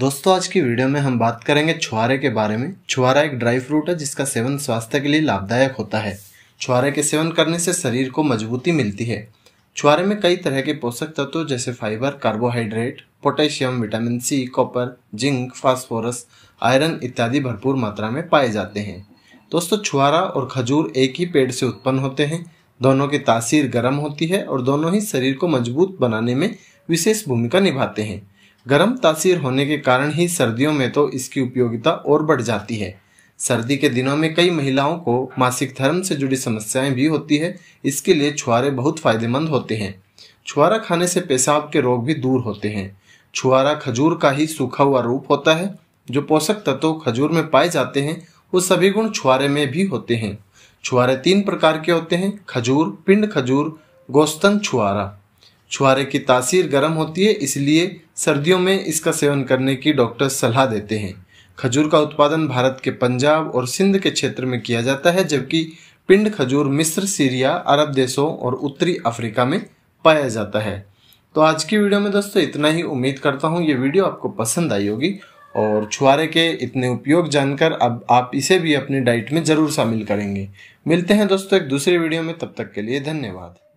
दोस्तों आज की वीडियो में हम बात करेंगे छुआरे के बारे में छुआरा एक ड्राई फ्रूट है जिसका सेवन स्वास्थ्य के लिए लाभदायक होता है छुआरे के सेवन करने से शरीर को मजबूती मिलती है छुआरे में कई तरह के पोषक तत्व जैसे fibre carbohydrate potassium vitamin C copper zinc phosphorus iron इत्यादि भरपूर मात्रा में पाए जाते हैं दोस्तों छुआरा और खजूर एक ही पेड़ से उत्पन्न होते हैं दोनों की तासीर गर्म होती है और दोनों ही शरीर को मजबूत बनाने में विशेष भूमिका निभाते हैं गर्म तासीर होने के कारण ही सर्दियों में तो इसकी उपयोगिता और बढ़ जाती है सर्दी के दिनों में कई महिलाओं को मासिक धर्म से जुड़ी समस्याएं भी होती है इसके लिए छुआरे बहुत फायदेमंद होते हैं छुआरा खाने से पेशाब के रोग भी दूर होते हैं छुआरा खजूर का ही सूखा हुआ रूप होता है जो पोषक तत्व खजूर में पाए जाते हैं वो सभी गुण छुआरे में भी होते हैं छुआरे तीन प्रकार के होते हैं खजूर पिंड खजूर गोस्तन छुआरा छुआरे की तासीर गर्म होती है इसलिए सर्दियों में इसका सेवन करने की डॉक्टर सलाह देते हैं खजूर का उत्पादन भारत के पंजाब और सिंध के क्षेत्र में किया जाता है जबकि पिंड खजूर मिस्र सीरिया अरब देशों और उत्तरी अफ्रीका में पाया जाता है तो आज की वीडियो में दोस्तों इतना ही उम्मीद करता हूँ ये वीडियो आपको पसंद आई होगी और छुआरे के इतने उपयोग जानकर अब आप इसे भी अपनी डाइट में ज़रूर शामिल करेंगे मिलते हैं दोस्तों एक दूसरी वीडियो में तब तक के लिए धन्यवाद